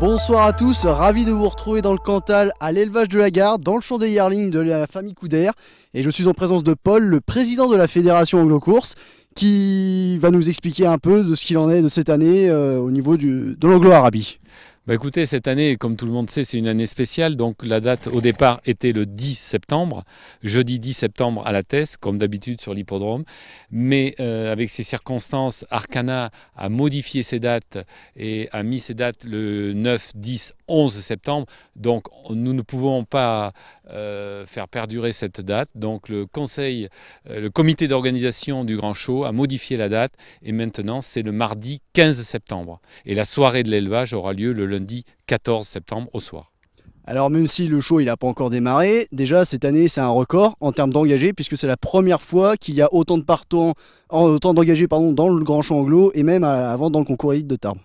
Bonsoir à tous, ravi de vous retrouver dans le Cantal à l'élevage de la gare, dans le champ des yearlings de la famille Coudert. Et je suis en présence de Paul, le président de la fédération anglo-course, qui va nous expliquer un peu de ce qu'il en est de cette année euh, au niveau du, de l'anglo-arabie. Bah, écoutez, cette année, comme tout le monde sait, c'est une année spéciale. Donc la date au départ était le 10 septembre, jeudi 10 septembre à la thèse, comme d'habitude sur l'hippodrome. Mais euh, avec ces circonstances, Arcana a modifié ses dates et a mis ses dates le 9, 10, 11 septembre. Donc nous ne pouvons pas euh, faire perdurer cette date. Donc le conseil, euh, le comité d'organisation du Grand Show a modifié la date et maintenant c'est le mardi 15 septembre. Et la soirée de l'élevage aura lieu le lundi 14 septembre au soir. Alors même si le show il n'a pas encore démarré, déjà cette année c'est un record en termes d'engagés puisque c'est la première fois qu'il y a autant de partants, autant d'engagés pardon dans le Grand Show Anglo et même euh, avant dans le concours élite de Tarbes.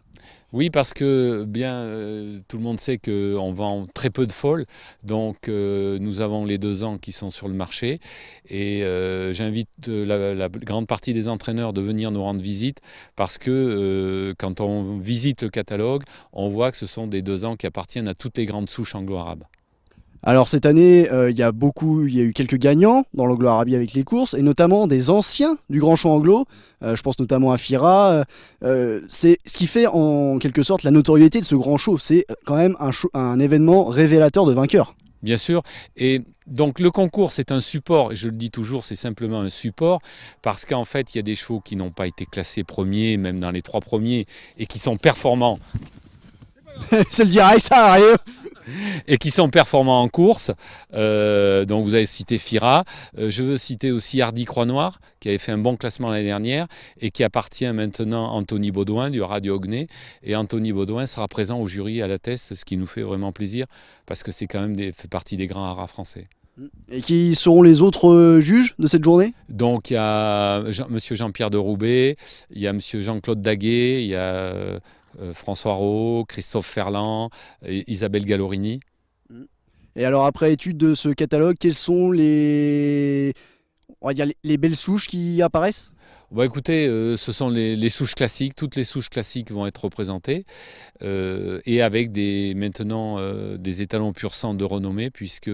Oui, parce que bien euh, tout le monde sait qu'on vend très peu de folles, donc euh, nous avons les deux ans qui sont sur le marché et euh, j'invite la, la, grande partie des entraîneurs de venir nous rendre visite parce que quand on visite le catalogue, on voit que ce sont des deux ans qui appartiennent à toutes les grandes souches anglo-arabes. Alors cette année, euh, il y a beaucoup, il y a eu quelques gagnants dans l'anglo-arabie avec les courses, et notamment des anciens du Grand show anglo. Euh, je pense notamment à Fira. Euh, c'est ce qui fait en quelque sorte la notoriété de ce grand show. C'est quand même un, événement révélateur de vainqueurs. Bien sûr. Et donc le concours, c'est un support, et je le dis toujours, c'est simplement un support, parce qu'en fait, il y a des chevaux qui n'ont pas été classés premiers, même dans les trois premiers, et qui sont performants. c'est le direct, ça arrive et qui sont performants en course. Euh, donc vous avez cité Fira. Euh, je veux citer aussi Hardy Croix-Noir, qui avait fait un bon classement l'année dernière et qui appartient maintenant à Anthony Baudouin du Radio Ognet. Et Anthony Baudouin sera présent au jury à la test, ce qui nous fait vraiment plaisir parce que c'est quand même des, fait partie des grands haras français. Et qui seront les autres euh, juges de cette journée Donc il y a M. Monsieur Jean-Pierre de Roubaix, il y a Monsieur Jean-Claude Daguet, il y a euh, François Rowe, Christophe Ferland, Isabelle Gallorini. Et alors après étude de ce catalogue, quels sont les il y a les belles souches qui apparaissent bah, Écoutez, euh, ce sont les, souches classiques. Toutes les souches classiques vont être représentées. Euh, et avec des, maintenant euh, des étalons pur sang de renommée, puisque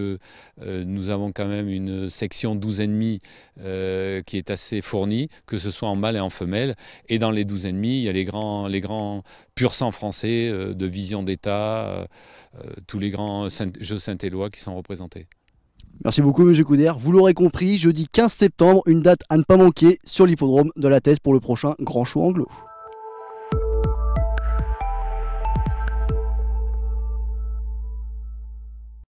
nous avons quand même une section 12,5 qui est assez fournie, que ce soit en mâle et en femelle. Et dans les 12,5, il y a les grands, les grands pur sang français de Vision d'État, tous les grands jeux Saint-Éloi qui sont représentés. Merci beaucoup, monsieur Coudert. Vous l'aurez compris, jeudi 15 septembre, une date à ne pas manquer sur l'hippodrome de la Thèse pour le prochain Grand Show Anglo.